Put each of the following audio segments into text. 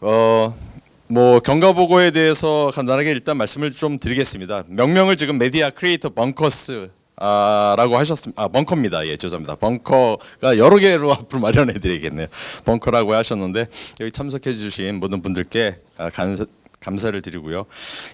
어, 뭐 경과 보고에 대해서 간단하게 일단 말씀을 좀 드리겠습니다. 명명을 지금 메디아 크리에이터 벙커스 아, 라고 하셨습니다. 아, 벙커입니다. 예, 죄송합니다. 벙커가 여러 개로 앞으로 마련해 드리겠네요. 벙커라고 하셨는데 여기 참석해 주신 모든 분들께 아, 간, 감사를 드리고요.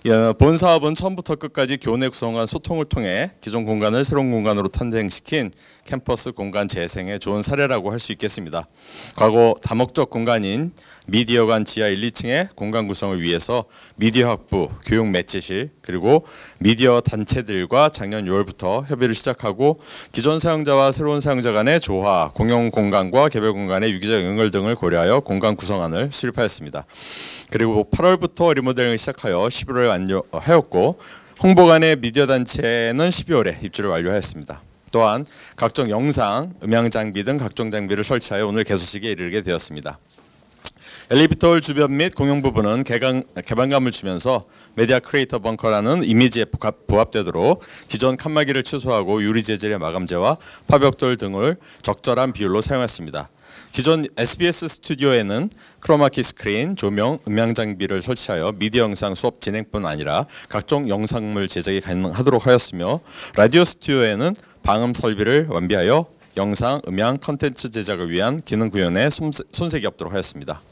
예, 본 사업은 처음부터 끝까지 교내 구성한 소통을 통해 기존 공간을 새로운 공간으로 탄생시킨 캠퍼스 공간 재생의 좋은 사례라고 할 수 있겠습니다. 과거 다목적 공간인 미디어관 지하 1, 2층의 공간 구성을 위해서 미디어 학부, 교육 매체실, 그리고 미디어 단체들과 작년 6월부터 협의를 시작하고 기존 사용자와 새로운 사용자 간의 조화, 공용 공간과 개별 공간의 유기적 연결 등을 고려하여 공간 구성안을 수립하였습니다. 그리고 8월부터 리모델링을 시작하여 11월에 완료하였고 어, 홍보관의 미디어 단체는 12월에 입주를 완료하였습니다. 또한 각종 영상, 음향 장비 등 각종 장비를 설치하여 오늘 개소식에 이르게 되었습니다. 엘리베이터 주변 및 공용 부분은 개강, 개방감을 주면서 메디아 크리에이터 벙커라는 이미지에 부합되도록 기존 칸막이를 취소하고 유리 재질의 마감재와 파벽돌 등을 적절한 비율로 사용했습니다. 기존 SBS 스튜디오에는 크로마키 스크린, 조명, 음향 장비를 설치하여 미디어 영상 수업 진행뿐 아니라 각종 영상물 제작이 가능하도록 하였으며 라디오 스튜디오에는 방음 설비를 완비하여 영상, 음향, 컨텐츠 제작을 위한 기능 구현에 손색이 없도록 하였습니다.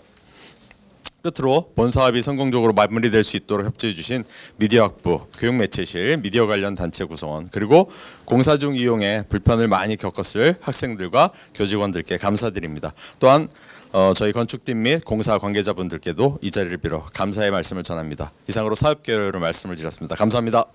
끝으로 본 사업이 성공적으로 마무리될 수 있도록 협조해 주신 미디어학부, 교육매체실, 미디어 관련 단체 구성원 그리고 공사 중 이용에 불편을 많이 겪었을 학생들과 교직원들께 감사드립니다. 또한 어, 저희 건축팀 및 공사 관계자분들께도 이 자리를 빌어 감사의 말씀을 전합니다. 이상으로 사업계획로 말씀을 드렸습니다. 감사합니다.